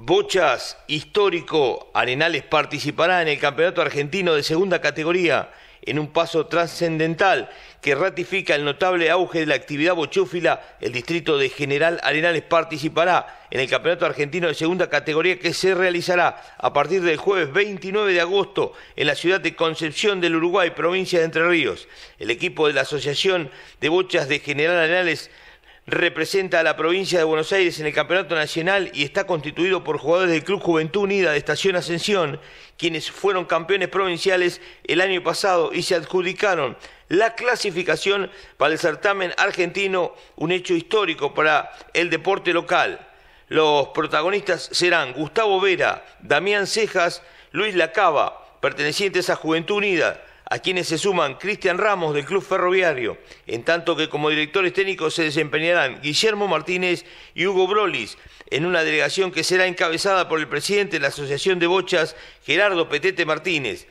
Bochas Histórico Arenales participará en el Campeonato Argentino de Segunda Categoría en un paso trascendental que ratifica el notable auge de la actividad bochófila. El distrito de General Arenales participará en el Campeonato Argentino de Segunda Categoría que se realizará a partir del jueves 29 de agosto en la ciudad de Concepción del Uruguay, provincia de Entre Ríos. El equipo de la Asociación de Bochas de General Arenales representa a la provincia de Buenos Aires en el Campeonato Nacional y está constituido por jugadores del Club Juventud Unida de Estación Ascensión, quienes fueron campeones provinciales el año pasado y se adjudicaron la clasificación para el certamen argentino, un hecho histórico para el deporte local. Los protagonistas serán Gustavo Vera, Damián Cejas, Luis Lacaba, pertenecientes a Juventud Unida, a quienes se suman Cristian Ramos del Club Ferroviario, en tanto que como directores técnicos se desempeñarán Guillermo Martínez y Hugo Brolis, en una delegación que será encabezada por el presidente de la Asociación de Bochas, Gerardo Petete Martínez.